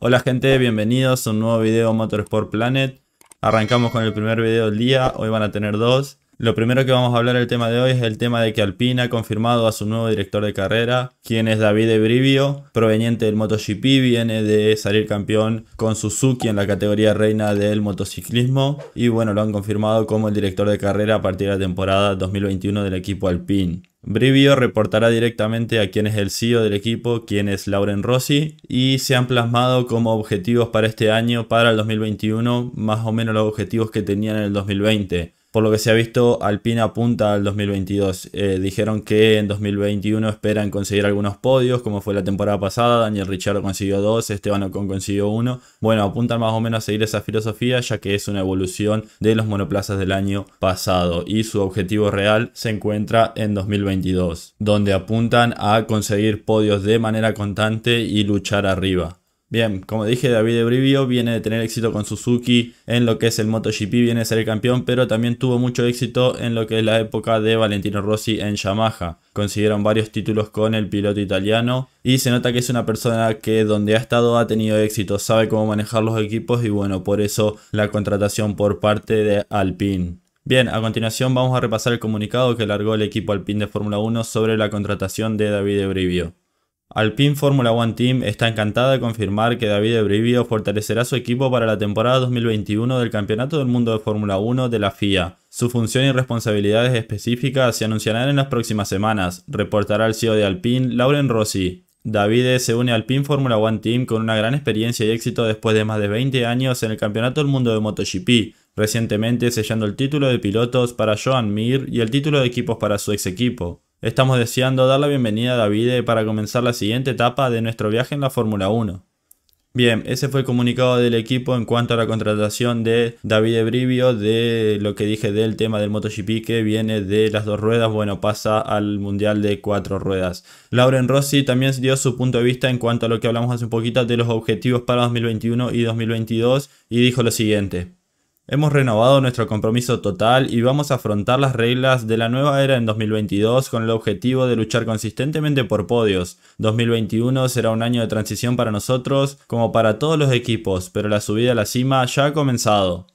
Hola gente, bienvenidos a un nuevo video Motorsport Planet. Arrancamos con el primer video del día, hoy van a tener dos. Lo primero que vamos a hablar el tema de hoy es el tema de que Alpine ha confirmado a su nuevo director de carrera, quien es David Brivio, proveniente del MotoGP, viene de salir campeón con Suzuki en la categoría reina del motociclismo y bueno, lo han confirmado como el director de carrera a partir de la temporada 2021 del equipo Alpine. Brivio reportará directamente a quien es el CEO del equipo, quien es Lauren Rossi, y se han plasmado como objetivos para este año, para el 2021, más o menos los objetivos que tenían en el 2020. Por lo que se ha visto, Alpine apunta al 2022. Eh, dijeron que en 2021 esperan conseguir algunos podios, como fue la temporada pasada. Daniel Richardo consiguió dos, Esteban Ocon consiguió uno. Bueno, apuntan más o menos a seguir esa filosofía, ya que es una evolución de los monoplazas del año pasado. Y su objetivo real se encuentra en 2022, donde apuntan a conseguir podios de manera constante y luchar arriba. Bien, como dije, David Ebrivio viene de tener éxito con Suzuki en lo que es el MotoGP, viene a ser el campeón, pero también tuvo mucho éxito en lo que es la época de Valentino Rossi en Yamaha. Consiguieron varios títulos con el piloto italiano y se nota que es una persona que donde ha estado ha tenido éxito, sabe cómo manejar los equipos y bueno, por eso la contratación por parte de Alpine. Bien, a continuación vamos a repasar el comunicado que largó el equipo Alpine de Fórmula 1 sobre la contratación de David Ebrivio. Alpine Formula One Team está encantada de confirmar que David Brivio fortalecerá su equipo para la temporada 2021 del Campeonato del Mundo de Fórmula 1 de la FIA. Su función y responsabilidades específicas se anunciarán en las próximas semanas, reportará el CEO de Alpine, Lauren Rossi. David se une al PIN Formula One Team con una gran experiencia y éxito después de más de 20 años en el Campeonato del Mundo de MotoGP, recientemente sellando el título de pilotos para Joan Mir y el título de equipos para su ex equipo. Estamos deseando dar la bienvenida a David para comenzar la siguiente etapa de nuestro viaje en la Fórmula 1. Bien, ese fue el comunicado del equipo en cuanto a la contratación de David Brivio, de lo que dije del tema del MotoGP que viene de las dos ruedas, bueno, pasa al Mundial de cuatro ruedas. Lauren Rossi también dio su punto de vista en cuanto a lo que hablamos hace un poquito de los objetivos para 2021 y 2022 y dijo lo siguiente. Hemos renovado nuestro compromiso total y vamos a afrontar las reglas de la nueva era en 2022 con el objetivo de luchar consistentemente por podios. 2021 será un año de transición para nosotros como para todos los equipos, pero la subida a la cima ya ha comenzado.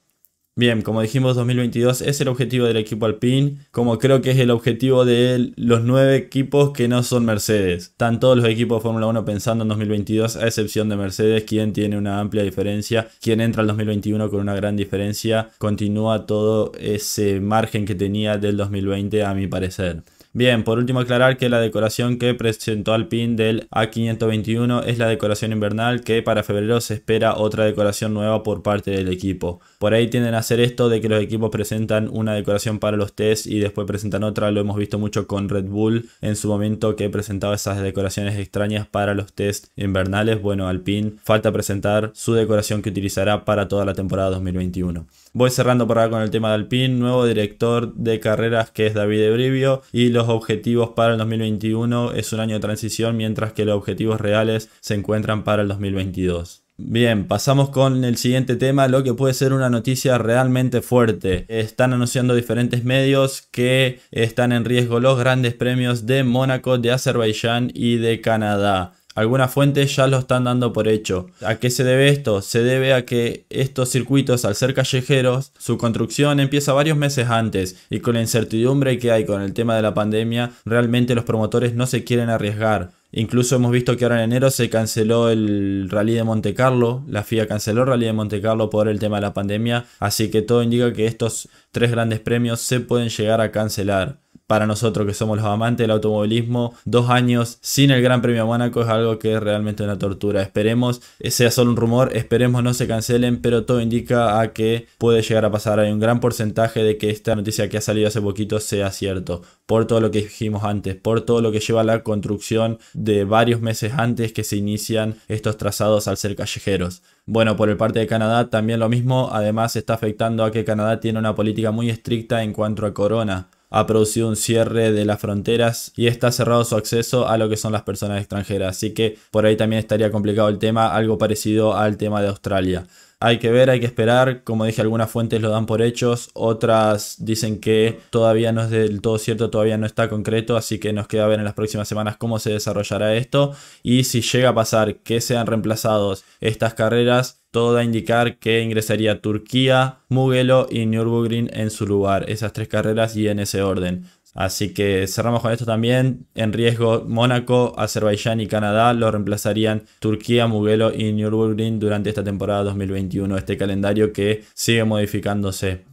Bien, como dijimos, 2022 es el objetivo del equipo Alpine, como creo que es el objetivo de los nueve equipos que no son Mercedes. Están todos los equipos de Fórmula 1 pensando en 2022, a excepción de Mercedes, quien tiene una amplia diferencia, quien entra al 2021 con una gran diferencia, continúa todo ese margen que tenía del 2020, a mi parecer. Bien, por último aclarar que la decoración que presentó Alpine del A521 es la decoración invernal que para febrero se espera otra decoración nueva por parte del equipo. Por ahí tienden a hacer esto de que los equipos presentan una decoración para los tests y después presentan otra, lo hemos visto mucho con Red Bull en su momento que presentaba esas decoraciones extrañas para los tests invernales. Bueno, Alpine falta presentar su decoración que utilizará para toda la temporada 2021. Voy cerrando por ahora con el tema de Alpine, nuevo director de carreras que es David Ebrivio y los objetivos para el 2021 es un año de transición, mientras que los objetivos reales se encuentran para el 2022. Bien, pasamos con el siguiente tema, lo que puede ser una noticia realmente fuerte. Están anunciando diferentes medios que están en riesgo los grandes premios de Mónaco, de Azerbaiyán y de Canadá. Algunas fuentes ya lo están dando por hecho. ¿A qué se debe esto? Se debe a que estos circuitos, al ser callejeros, su construcción empieza varios meses antes y con la incertidumbre que hay con el tema de la pandemia, realmente los promotores no se quieren arriesgar. Incluso hemos visto que ahora en enero se canceló el rally de Monte Carlo, la FIA canceló el rally de Monte Carlo por el tema de la pandemia, así que todo indica que estos tres grandes premios se pueden llegar a cancelar para nosotros que somos los amantes del automovilismo, dos años sin el Gran Premio Mónaco es algo que es realmente una tortura. Esperemos, eh, sea solo un rumor, esperemos no se cancelen, pero todo indica a que puede llegar a pasar. Hay un gran porcentaje de que esta noticia que ha salido hace poquito sea cierto, por todo lo que dijimos antes, por todo lo que lleva la construcción de varios meses antes que se inician estos trazados al ser callejeros. Bueno, por el parte de Canadá también lo mismo, además está afectando a que Canadá tiene una política muy estricta en cuanto a corona ha producido un cierre de las fronteras y está cerrado su acceso a lo que son las personas extranjeras. Así que por ahí también estaría complicado el tema, algo parecido al tema de Australia hay que ver, hay que esperar. Como dije, algunas fuentes lo dan por hechos, otras dicen que todavía no es del todo cierto, todavía no está concreto, así que nos queda ver en las próximas semanas cómo se desarrollará esto y si llega a pasar que sean reemplazados estas carreras, todo da a indicar que ingresaría Turquía, Mugello y Nürburgring en su lugar, esas tres carreras y en ese orden. Así que cerramos con esto también. En riesgo, Mónaco, Azerbaiyán y Canadá lo reemplazarían Turquía, Muguelo y Nürburgring durante esta temporada 2021. Este calendario que sigue modificándose.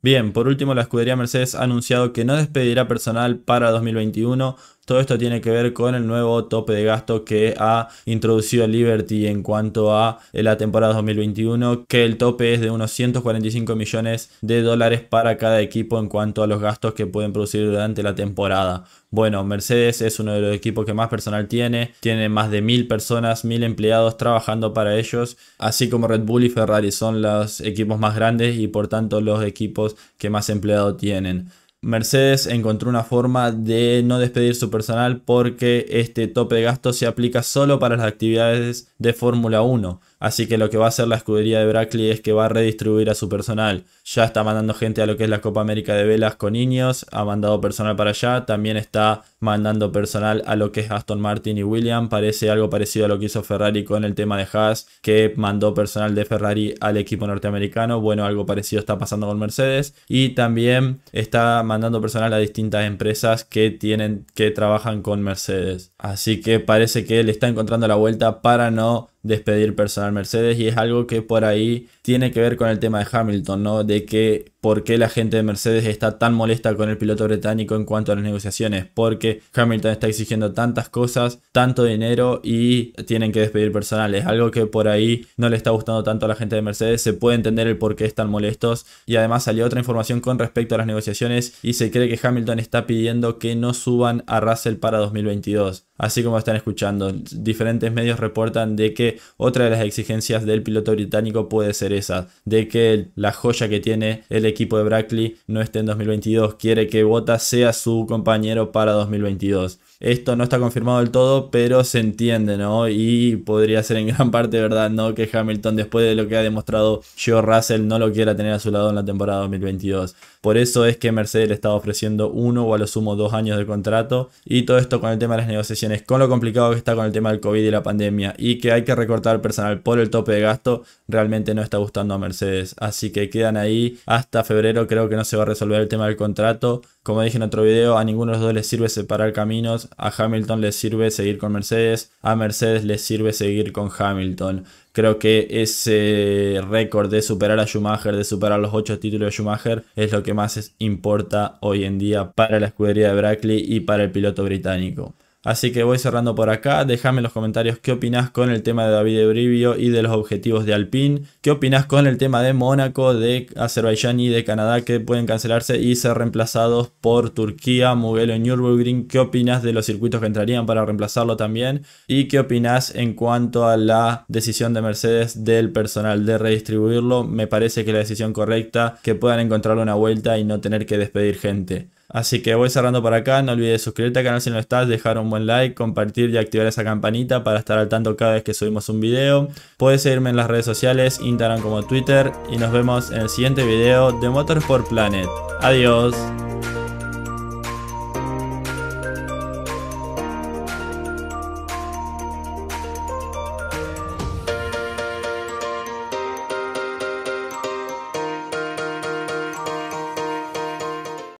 Bien, por último, la escudería Mercedes ha anunciado que no despedirá personal para 2021 todo esto tiene que ver con el nuevo tope de gasto que ha introducido Liberty en cuanto a eh, la temporada 2021, que el tope es de unos 145 millones de dólares para cada equipo en cuanto a los gastos que pueden producir durante la temporada. Bueno, Mercedes es uno de los equipos que más personal tiene, tiene más de mil personas, mil empleados trabajando para ellos, así como Red Bull y Ferrari son los equipos más grandes y por tanto los equipos que más empleados tienen. Mercedes encontró una forma de no despedir su personal porque este tope de gasto se aplica solo para las actividades de Fórmula 1. Así que lo que va a hacer la escudería de Brackley es que va a redistribuir a su personal. Ya está mandando gente a lo que es la Copa América de Velas con niños, ha mandado personal para allá, también está mandando personal a lo que es Aston Martin y William. Parece algo parecido a lo que hizo Ferrari con el tema de Haas, que mandó personal de Ferrari al equipo norteamericano. Bueno, algo parecido está pasando con Mercedes. Y también está mandando personal a distintas empresas que tienen que trabajan con Mercedes. Así que parece que él está encontrando la vuelta para no despedir personal Mercedes y es algo que por ahí tiene que ver con el tema de Hamilton, ¿no? De que por qué la gente de Mercedes está tan molesta con el piloto británico en cuanto a las negociaciones, porque Hamilton está exigiendo tantas cosas, tanto dinero y tienen que despedir personal. Es algo que por ahí no le está gustando tanto a la gente de Mercedes, se puede entender el por qué están molestos y además salió otra información con respecto a las negociaciones y se cree que Hamilton está pidiendo que no suban a Russell para 2022 así como están escuchando. Diferentes medios reportan de que otra de las exigencias del piloto británico puede ser esa, de que la joya que tiene el equipo de Brackley no esté en 2022. Quiere que vota sea su compañero para 2022. Esto no está confirmado del todo, pero se entiende, ¿no? Y podría ser en gran parte verdad, ¿no? Que Hamilton, después de lo que ha demostrado Joe Russell, no lo quiera tener a su lado en la temporada 2022. Por eso es que Mercedes le está ofreciendo uno o a lo sumo dos años de contrato. Y todo esto con el tema de las negociaciones, con lo complicado que está con el tema del COVID y la pandemia, y que hay que recortar personal por el tope de gasto, realmente no está gustando a Mercedes. Así que quedan ahí hasta febrero, creo que no se va a resolver el tema del contrato como dije en otro video, a ninguno de los dos les sirve separar caminos, a Hamilton les sirve seguir con Mercedes, a Mercedes les sirve seguir con Hamilton. Creo que ese récord de superar a Schumacher, de superar los ocho títulos de Schumacher, es lo que más importa hoy en día para la escudería de Brackley y para el piloto británico. Así que voy cerrando por acá. Déjame en los comentarios qué opinas con el tema de David Brivio y de los objetivos de Alpine. ¿Qué opinas con el tema de Mónaco, de Azerbaiyán y de Canadá que pueden cancelarse y ser reemplazados por Turquía, Mugello y Nürburgring? ¿Qué opinas de los circuitos que entrarían para reemplazarlo también? ¿Y qué opinas en cuanto a la decisión de Mercedes del personal de redistribuirlo? Me parece que es la decisión correcta, que puedan encontrar una vuelta y no tener que despedir gente. Así que voy cerrando por acá, no olvides suscribirte al canal si no estás, dejar un buen like, compartir y activar esa campanita para estar al tanto cada vez que subimos un video. Puedes seguirme en las redes sociales, Instagram como Twitter y nos vemos en el siguiente video de Motorsport Planet. Adiós.